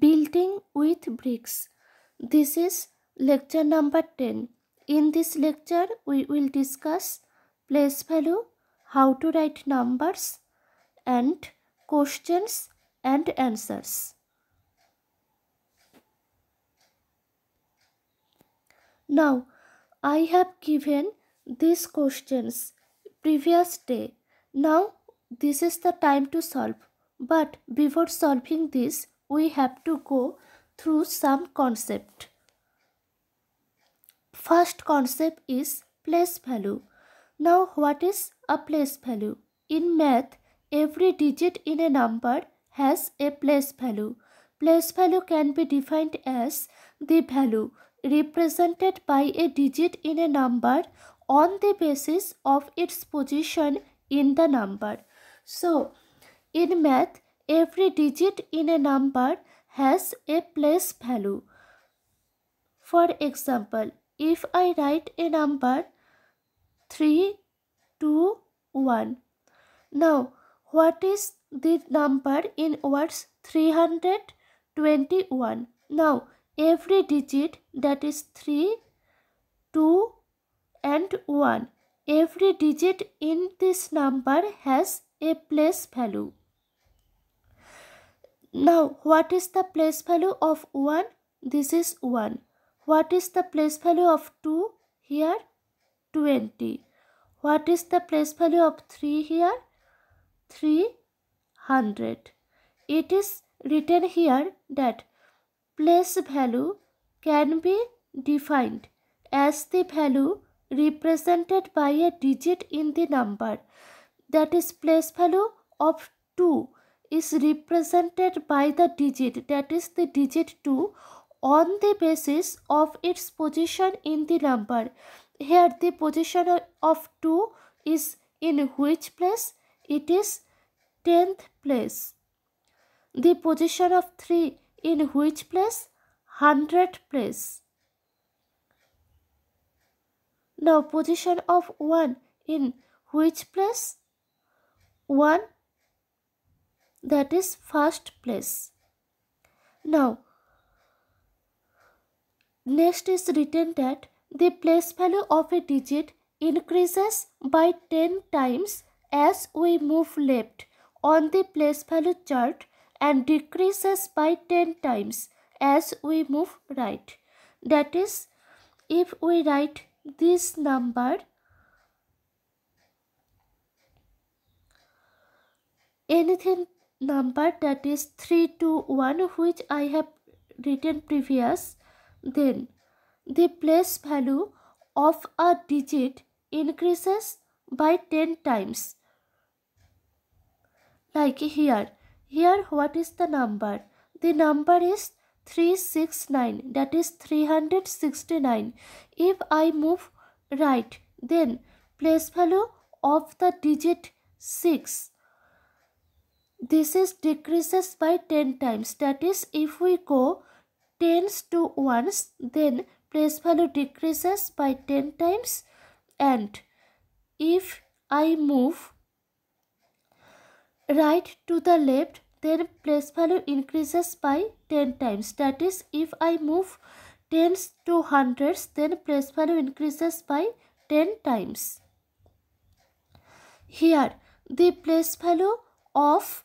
Building with bricks. This is lecture number 10. In this lecture, we will discuss place value, how to write numbers, and questions and answers. Now, I have given these questions previous day. Now, this is the time to solve. But before solving this, we have to go through some concept. First concept is place value. Now what is a place value? In math, every digit in a number has a place value. Place value can be defined as the value represented by a digit in a number on the basis of its position in the number. So, in math, Every digit in a number has a place value. For example, if I write a number 3, 2, 1. Now, what is the number in words 321? Now, every digit that is 3, 2 and 1. Every digit in this number has a place value. Now, what is the place value of 1? This is 1. What is the place value of 2? Here, 20. What is the place value of 3 here? 300. It is written here that place value can be defined as the value represented by a digit in the number. That is place value of 2 is represented by the digit that is the digit 2 on the basis of its position in the number. Here the position of 2 is in which place? It is 10th place. The position of 3 in which place? 100th place. Now position of 1 in which place? 1 that is first place. Now, next is written that the place value of a digit increases by 10 times as we move left on the place value chart and decreases by 10 times as we move right. That is, if we write this number anything number that is 3 to 1 which I have written previous then the place value of a digit increases by 10 times like here here what is the number the number is 369 that is 369 if I move right then place value of the digit 6 this is decreases by 10 times that is if we go tens to ones then place value decreases by 10 times and if I move right to the left then place value increases by 10 times that is if I move tens to hundreds then place value increases by 10 times. Here the place value of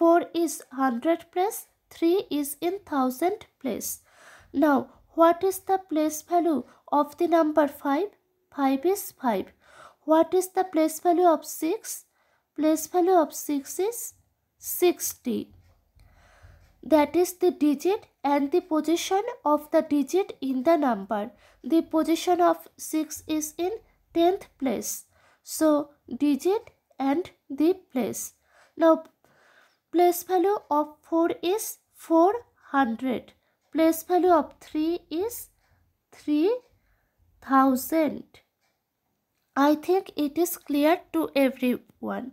4 is 100 place, 3 is in 1000 place. Now, what is the place value of the number 5? 5 is 5. What is the place value of 6? Place value of 6 is 60. That is the digit and the position of the digit in the number. The position of 6 is in 10th place. So, digit and the place. Now, Place value of 4 is 400. Place value of 3 is 3000. I think it is clear to everyone.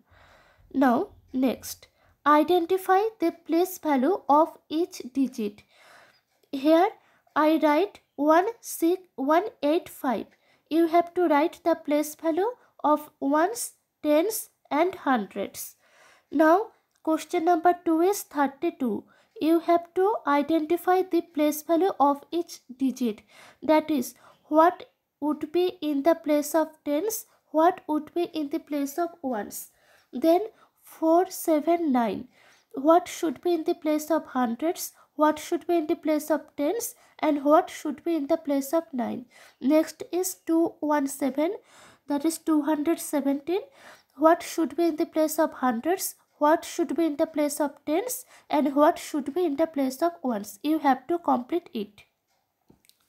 Now next identify the place value of each digit. Here I write 16185. You have to write the place value of ones, tens and hundreds. Now Question number 2 is 32. You have to identify the place value of each digit. That is, what would be in the place of tens, what would be in the place of ones. Then 479. What should be in the place of hundreds, what should be in the place of tens, and what should be in the place of 9. Next is 217, that is 217. What should be in the place of hundreds, what should be in the place of tens and what should be in the place of ones. You have to complete it.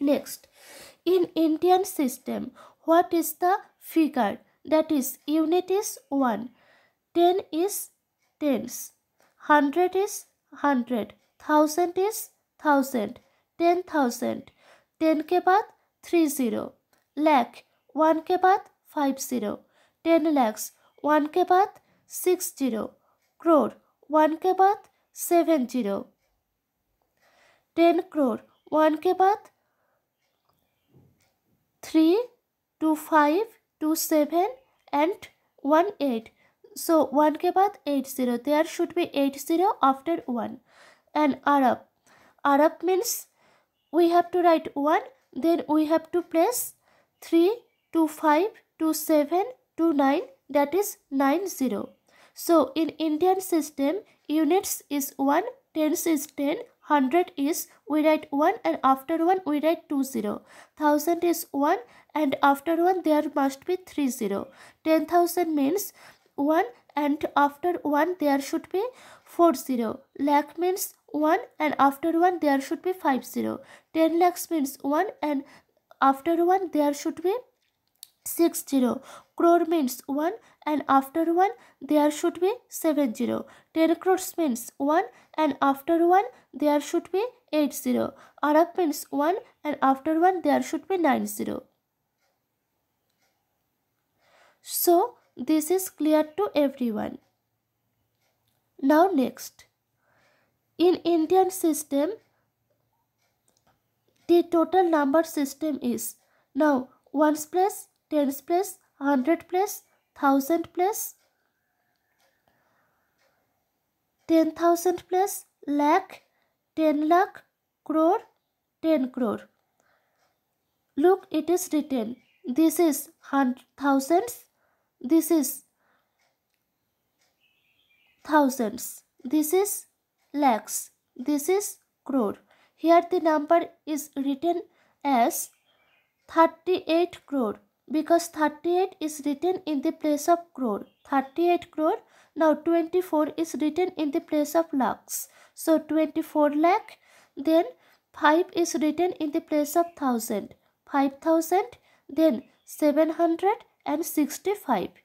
Next, in Indian system, what is the figure? That is, unit is 1, 10 is tens, 100 is 100, 1000 is 1000, 10,000, 10 ke baad three zero lakh 1 के बाद five zero ten lakhs one के बाद six zero ten lakhs one क crore one ke baad seven zero ten crore one ke baad three two five two seven and one eight so one ke baad eight zero there should be eight zero after one and arab arab means we have to write one then we have to place three two five two seven two nine that is nine zero so in Indian system, units is 1, tens is 10, 100 is we write 1 and after 1 we write 2 0. 1000 is 1 and after 1 there must be 3 0. 10,000 means 1 and after 1 there should be 4 0. Lakh means 1 and after 1 there should be 5 0. 10 lakhs means 1 and after 1 there should be 6 0. Crore means 1 and after 1 there should be 7 0. 10 crores means 1 and after 1 there should be 8 0. Arab means 1 and after 1 there should be 9 0. So this is clear to everyone. Now next. In Indian system, the total number system is now 1's place, 10's plus, 100 plus, 1000 plus 10,000 plus lakh 10 lakh crore 10 crore look it is written this is hundred thousands this is thousands this is lakhs this is crore here the number is written as 38 crore because 38 is written in the place of crore 38 crore now 24 is written in the place of lakhs so 24 lakh then 5 is written in the place of 1000 5000 then 765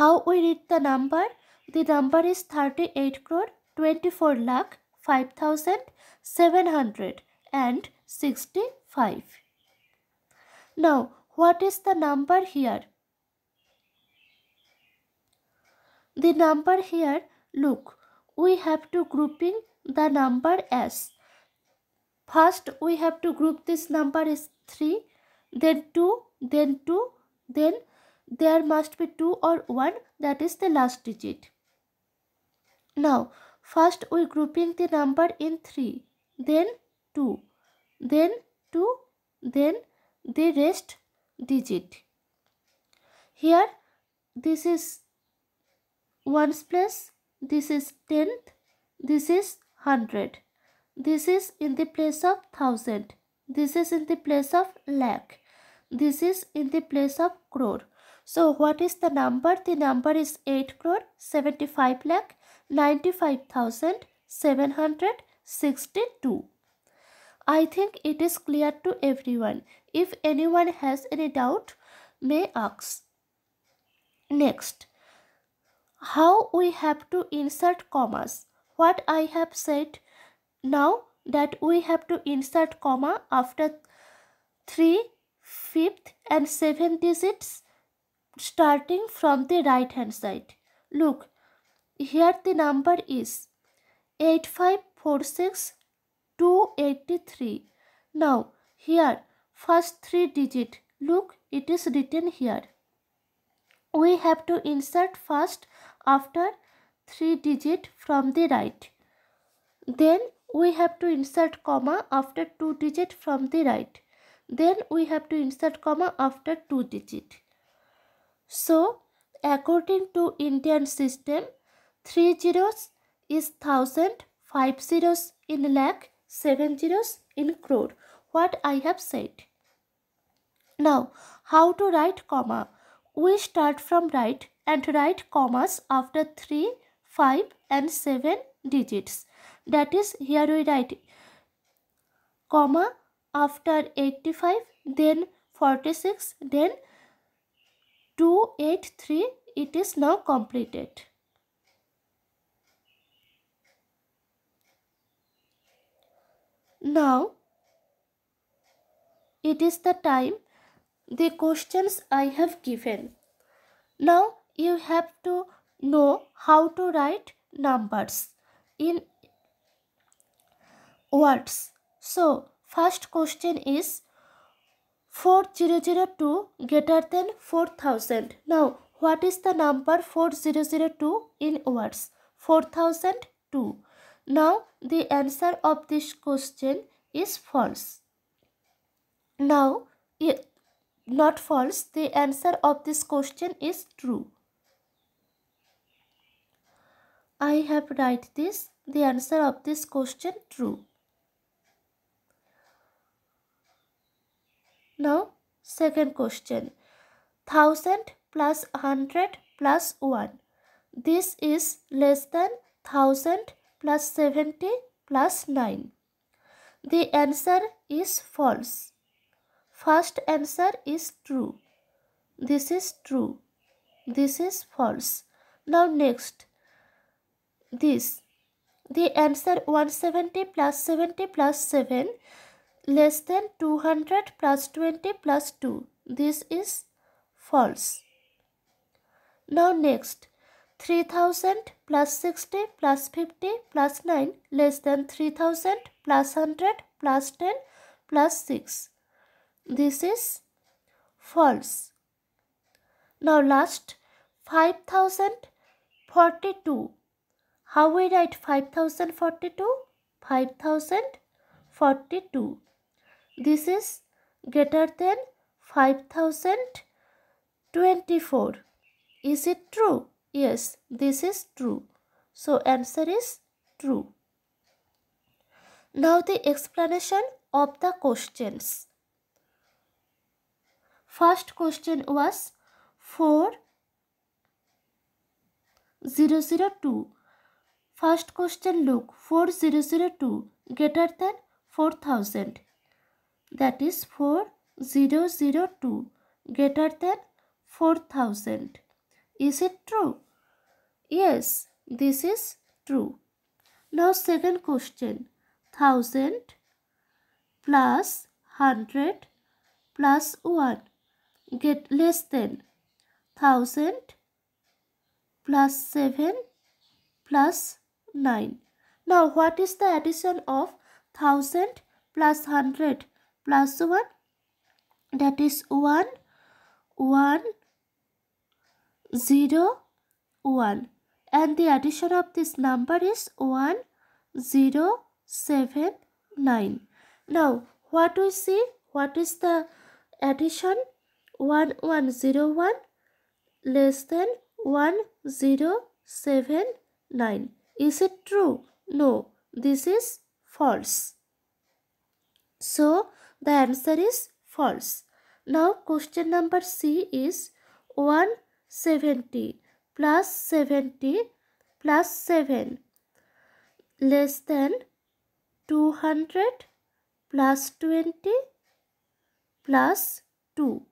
how we read the number the number is 38 crore 24 lakh 5765 now what is the number here? The number here, look, we have to grouping the number as. First, we have to group this number is 3, then 2, then 2, then there must be 2 or 1, that is the last digit. Now, first we grouping the number in 3, then 2, then 2, then the rest digit here this is ones place this is tenth this is hundred this is in the place of thousand this is in the place of lakh this is in the place of crore so what is the number the number is 8 crore 75 lakh 95762 i think it is clear to everyone if anyone has any doubt, may ask. Next, how we have to insert commas. What I have said now that we have to insert comma after 3, 5th and 7th digits starting from the right hand side. Look, here the number is 8546283. Now, here first three digit. Look, it is written here. We have to insert first after three digit from the right. Then we have to insert comma after two digit from the right. Then we have to insert comma after two digit. So, according to Indian system, three zeros is thousand, five zeros in lakh, seven zeros in crore. What I have said. Now, how to write comma? We start from right and write commas after 3, 5 and 7 digits. That is, here we write comma after 85, then 46, then 283. It is now completed. Now, it is the time the questions I have given. Now you have to know how to write numbers in words. So first question is 4002 greater than 4000. Now what is the number 4002 in words? 4002. Now the answer of this question is false. Now it not false, the answer of this question is true. I have write this, the answer of this question true. Now, second question. 1000 plus 100 plus 1. This is less than 1000 plus 70 plus 9. The answer is false. First answer is true. This is true. This is false. Now next, this. The answer 170 plus 70 plus 7 less than 200 plus 20 plus 2. This is false. Now next, 3000 plus 60 plus 50 plus 9 less than 3000 plus 100 plus 10 plus 6. This is false. Now last 5042. How we write 5042? 5042. This is greater than 5024. Is it true? Yes, this is true. So answer is true. Now the explanation of the questions. First question was 4002. First question look 4002 greater than 4000. That is 4002 greater than 4000. Is it true? Yes, this is true. Now second question. 1000 plus 100 plus 1 get less than 1000 plus 7 plus 9. Now what is the addition of 1000 plus 100 plus 1? That is 1, 1, 0, 1. And the addition of this number is 1, 0, 7, 9. Now what we see? What is the addition 1101 less than 1079. Is it true? No, this is false. So, the answer is false. Now, question number C is 170 plus 70 plus 7 less than 200 plus 20 plus 2.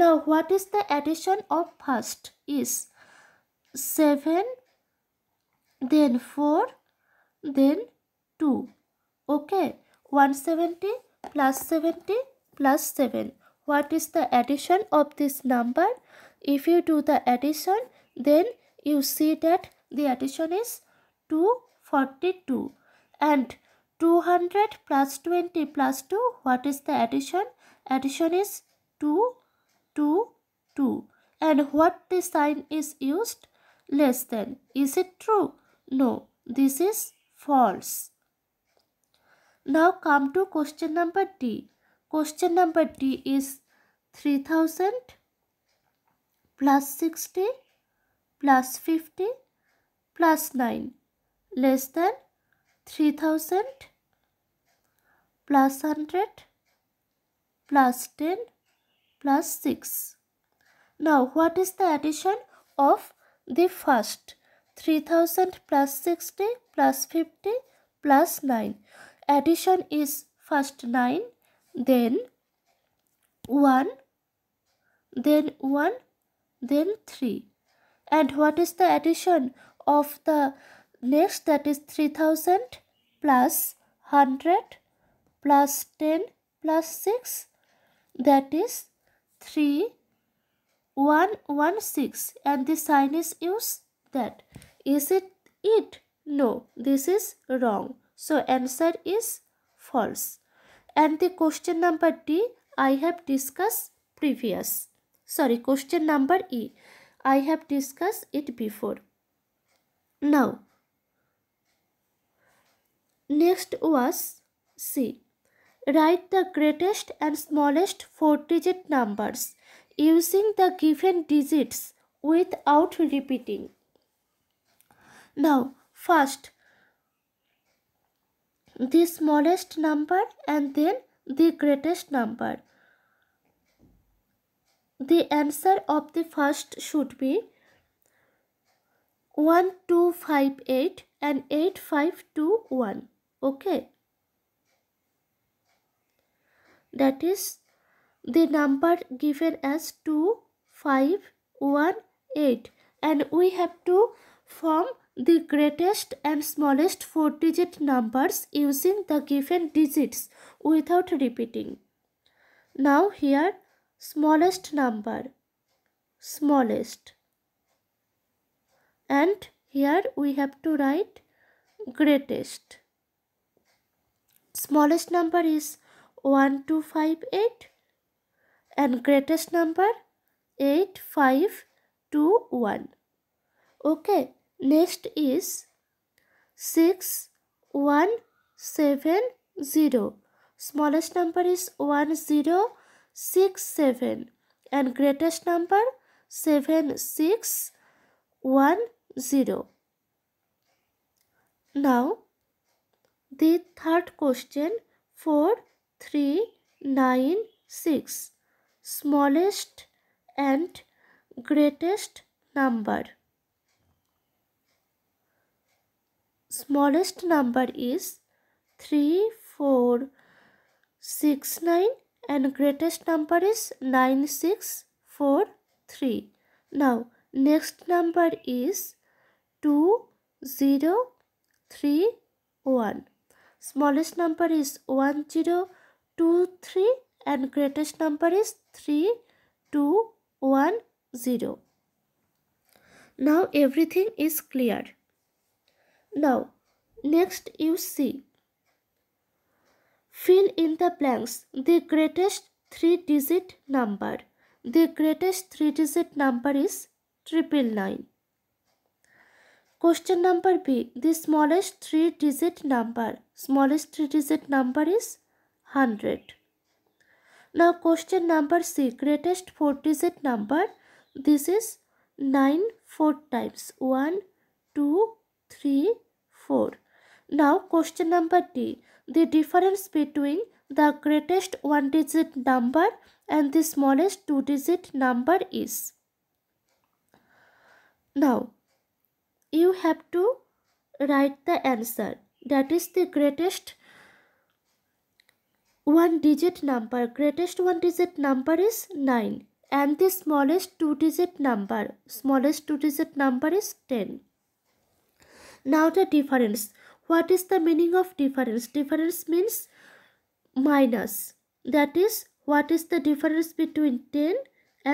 Now what is the addition of first is 7 then 4 then 2 okay 170 plus 70 plus 7 what is the addition of this number if you do the addition then you see that the addition is 242 and 200 plus 20 plus 2 what is the addition addition is 2 Two, 2. And what the sign is used? Less than. Is it true? No. This is false. Now come to question number D. Question number D is 3000 plus 60 plus 50 plus 9 less than 3000 plus 100 plus 10 plus 6. Now what is the addition of the first? 3000 plus 60 plus 50 plus 9. Addition is first 9 then 1 then 1 then 3. And what is the addition of the next that is 3000 plus 100 plus 10 plus 6 that is Three, one, one six, and the sign is used that is it it no this is wrong so answer is false and the question number d i have discussed previous sorry question number e i have discussed it before now next was c Write the greatest and smallest four-digit numbers using the given digits without repeating. Now, first the smallest number and then the greatest number. The answer of the first should be 1258 and 8521. Okay that is the number given as 2 5 1 8 and we have to form the greatest and smallest four digit numbers using the given digits without repeating. Now here smallest number smallest and here we have to write greatest. Smallest number is 1258 and greatest number 8521 okay next is 6170 smallest number is 1067 and greatest number 7610 now the third question for 396 smallest and greatest number smallest number is 3 4 6 9 and greatest number is 9 6 4 3 now next number is 2 0 3 1 smallest number is 1 0 2, 3 and greatest number is 3, 2, 1, 0. Now everything is clear. Now next you see. Fill in the blanks the greatest three digit number. The greatest three digit number is triple nine. Question number B. The smallest three digit number. Smallest three digit number is 100. Now question number C. Greatest 4 digit number. This is 9 4 times. 1, 2, 3, 4. Now question number D. The difference between the greatest 1 digit number and the smallest 2 digit number is. Now you have to write the answer. That is the greatest one digit number greatest one digit number is 9 and the smallest two digit number smallest two digit number is 10 now the difference what is the meaning of difference difference means minus that is what is the difference between 10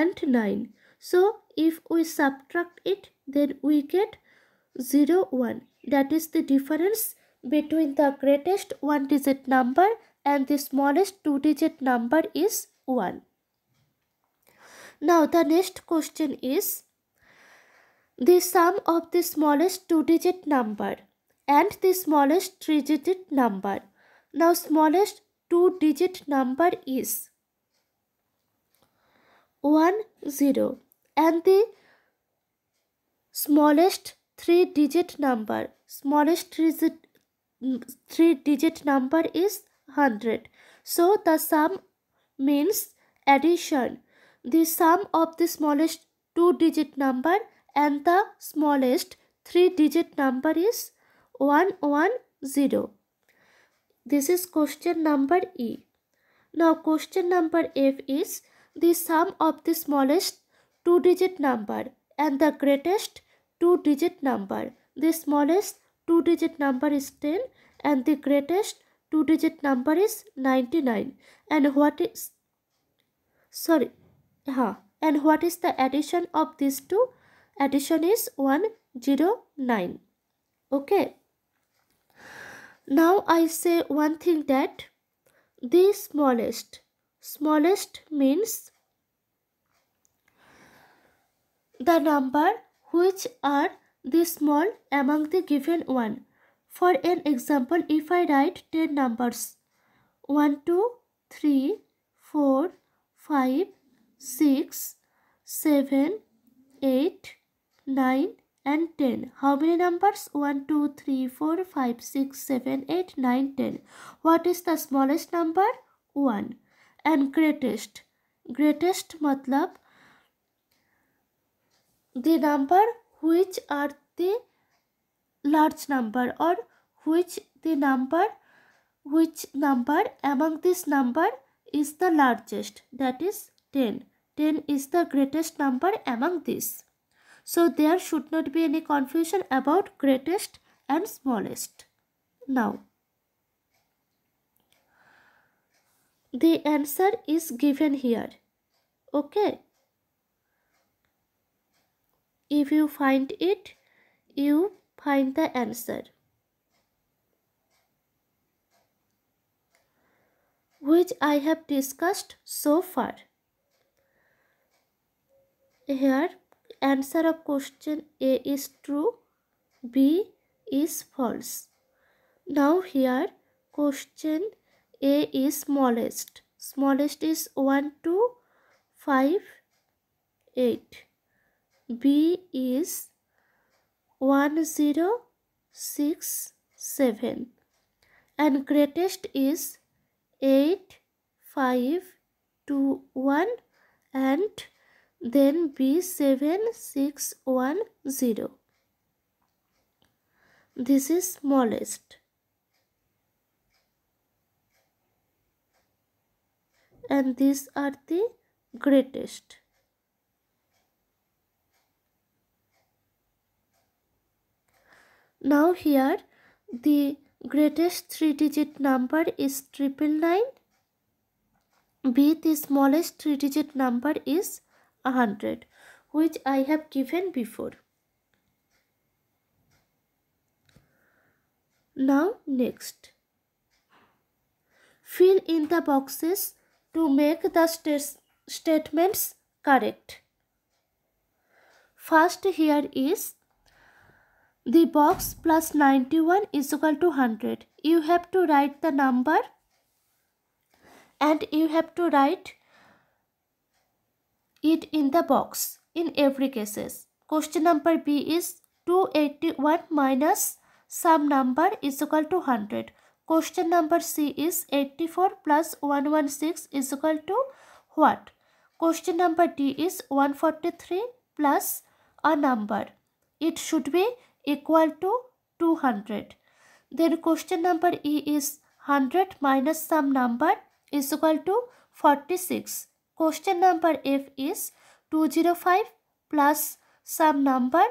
and 9 so if we subtract it then we get 0 1 that is the difference between the greatest one digit number and the smallest two digit number is 1. Now the next question is the sum of the smallest two digit number and the smallest three digit number. Now smallest two digit number is 1 0 and the smallest three digit number smallest three digit, three digit number is 100. So the sum means addition. The sum of the smallest two digit number and the smallest three digit number is 110. This is question number E. Now question number F is the sum of the smallest two digit number and the greatest two digit number. The smallest two digit number is 10 and the greatest two digit number is 99 and what is sorry huh, and what is the addition of these two addition is 109 okay now i say one thing that the smallest smallest means the number which are the small among the given one for an example, if I write 10 numbers 1, 2, 3, 4, 5, 6, 7, 8, 9 and 10. How many numbers? 1, 2, 3, 4, 5, 6, 7, 8, 9, 10. What is the smallest number? 1. And greatest. Greatest matlab the number which are the large number or which the number which number among this number is the largest that is 10 10 is the greatest number among these so there should not be any confusion about greatest and smallest now the answer is given here okay if you find it you Find the answer. Which I have discussed so far. Here, answer of question A is true, B is false. Now here, question A is smallest. Smallest is 1, 2, 5, 8. B is one zero six seven and greatest is eight five two one and then B seven six one zero. This is smallest. And these are the greatest. Now here the greatest three digit number is triple nine. B the smallest three digit number is a hundred which I have given before. Now next. Fill in the boxes to make the st statements correct. First here is the box plus 91 is equal to 100. You have to write the number and you have to write it in the box in every cases. Question number B is 281 minus some number is equal to 100. Question number C is 84 plus 116 is equal to what? Question number D is 143 plus a number. It should be equal to 200. Then question number E is 100 minus some number is equal to 46. Question number F is 205 plus some number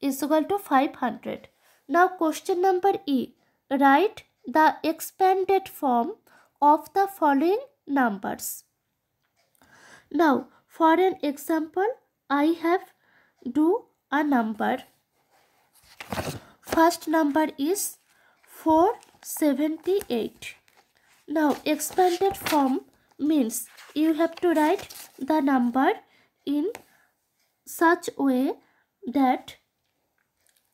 is equal to 500. Now question number E. Write the expanded form of the following numbers. Now for an example, I have do a number First number is 478. Now expanded form means you have to write the number in such way that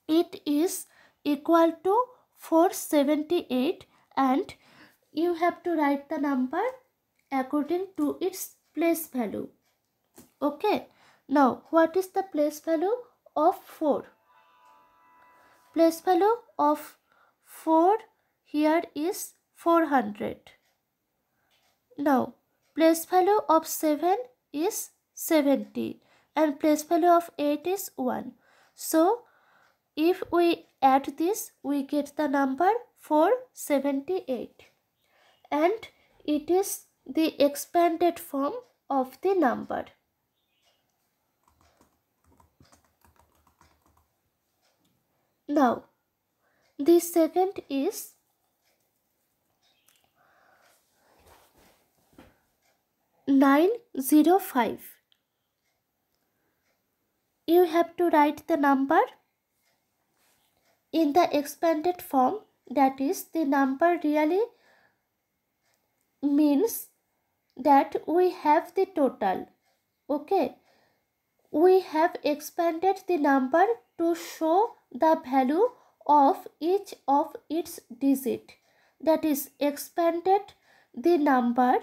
it is equal to 478 and you have to write the number according to its place value. Okay. Now, what is the place value of 4? Place value of 4 here is 400. Now, place value of 7 is 70 and place value of 8 is 1. So, if we add this, we get the number 478 and it is the expanded form of the number. Now, The second is nine zero five. You have to write the number in the expanded form that is the number really means that we have the total okay we have expanded the number to show the value of each of its digit that is expanded the number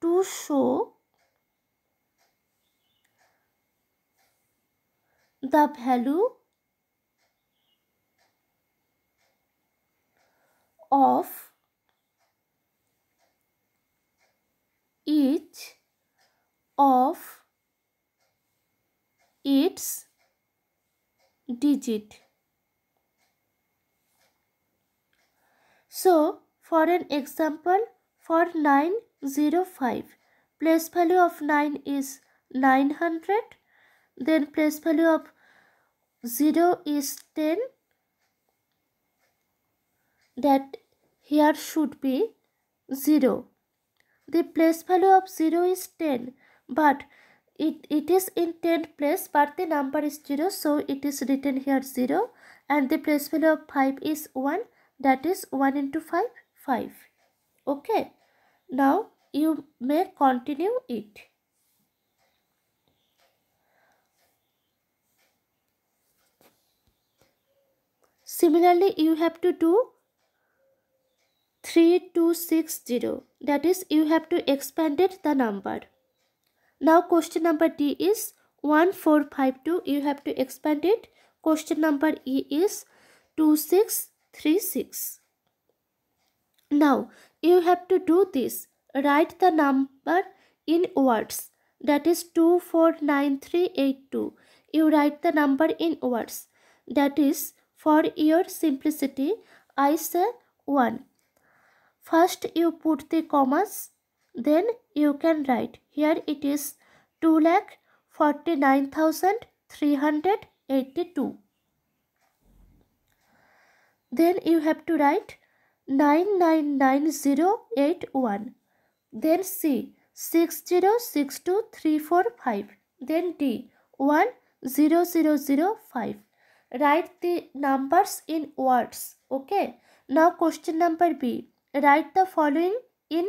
to show the value of each of its digit. So, for an example, for 905, place value of 9 is 900, then place value of 0 is 10, that here should be 0. The place value of 0 is 10, but it, it is in 10th place but the number is 0 so it is written here 0 and the place value of 5 is 1 that is 1 into 5 5 okay now you may continue it similarly you have to do 3260 that is you have to expand it the number now question number D is 1452. You have to expand it. Question number E is 2636. Now you have to do this. Write the number in words. That is 249382. You write the number in words. That is for your simplicity I say 1. First you put the commas then you can write here it is 2 lakh 49,382 then you have to write 999081 then C 6062345 then D 10005 write the numbers in words okay now question number B write the following in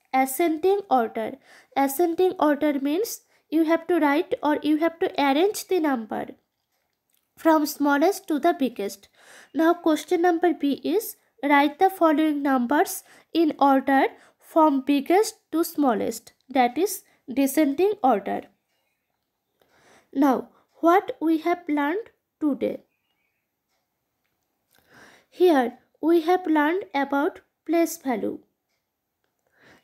ascending order. Ascending order means you have to write or you have to arrange the number from smallest to the biggest. Now question number B is write the following numbers in order from biggest to smallest that is descending order. Now what we have learned today. Here we have learned about place value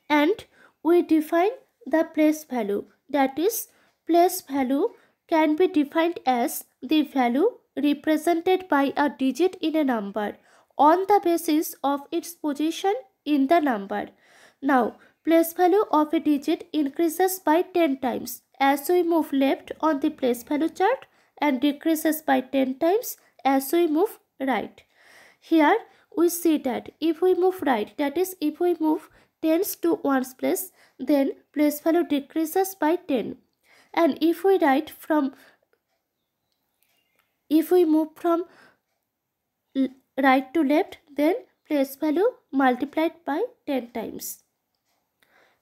and we define the place value that is place value can be defined as the value represented by a digit in a number on the basis of its position in the number. Now, place value of a digit increases by 10 times as we move left on the place value chart and decreases by 10 times as we move right. Here, we see that if we move right, that is if we move tends to one's place, then place value decreases by 10. And if we write from, if we move from right to left, then place value multiplied by 10 times.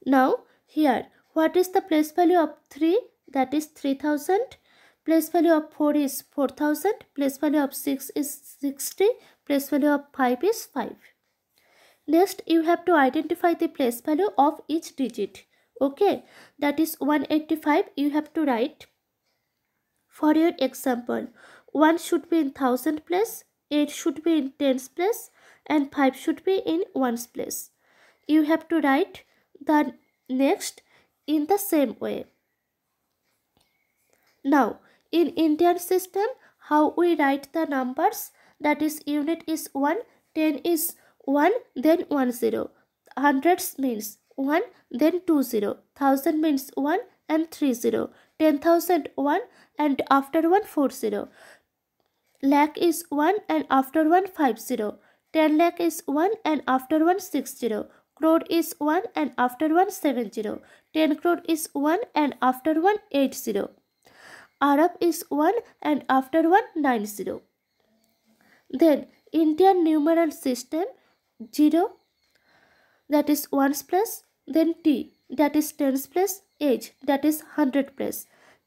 Now, here, what is the place value of 3? That is 3000. Place value of 4 is 4000. Place value of 6 is 60. Place value of 5 is 5. Next, you have to identify the place value of each digit. Okay, that is 185. You have to write for your example. 1 should be in 1000 place, 8 should be in 10s place and 5 should be in 1's place. You have to write the next in the same way. Now, in Indian system, how we write the numbers that is unit is 1, 10 is 1 then 1 0 hundreds means 1 then 2 0. Thousand means 1 and 3 0. 10,000 1 and after 1 4 0. Lakh is 1 and after 1 5 0. 10 lakh is 1 and after 1 6 0. Crore is 1 and after 1 7 0. 10 crore is 1 and after 1 8 0. Arab is 1 and after 1 9 0. Then Indian numeral system 0 that is 1's plus. then t that is 10's plus. h that is 100 plus.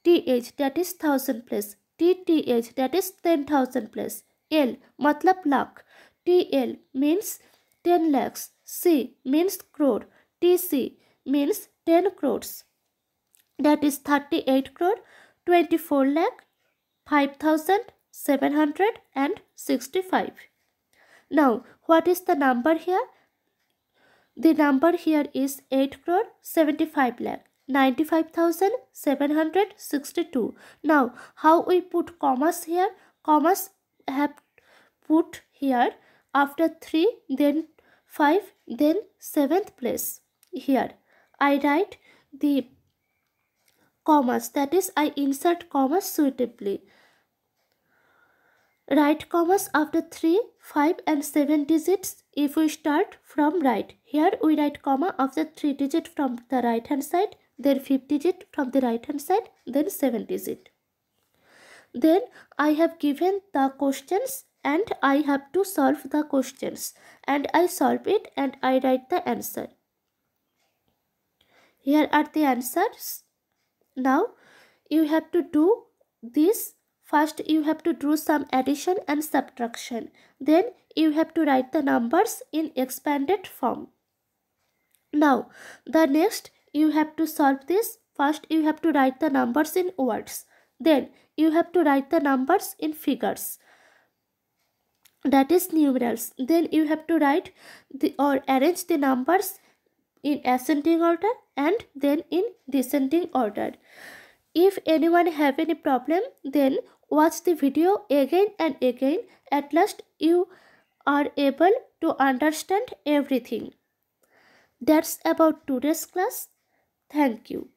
th that is 1000 plus. tth that is 10000 plus. l matlab lakh tl means 10 lakhs c means crore tc means 10 crores that is 38 crore 24 lakh 5765 now what is the number here? The number here is 8 crore 75 lakh. 95,762. Now, how we put commas here? Commas have put here after 3, then 5, then 7th place. Here, I write the commas, that is, I insert commas suitably. Write commas after 3, 5 and 7 digits if we start from right. Here we write comma after 3 digit from the right hand side, then 5 digit from the right hand side, then 7 digit. Then I have given the questions and I have to solve the questions and I solve it and I write the answer. Here are the answers. Now you have to do this First, you have to do some addition and subtraction. Then, you have to write the numbers in expanded form. Now, the next, you have to solve this. First, you have to write the numbers in words. Then, you have to write the numbers in figures. That is numerals. Then, you have to write the, or arrange the numbers in ascending order and then in descending order. If anyone have any problem, then Watch the video again and again. At last, you are able to understand everything. That's about today's class. Thank you.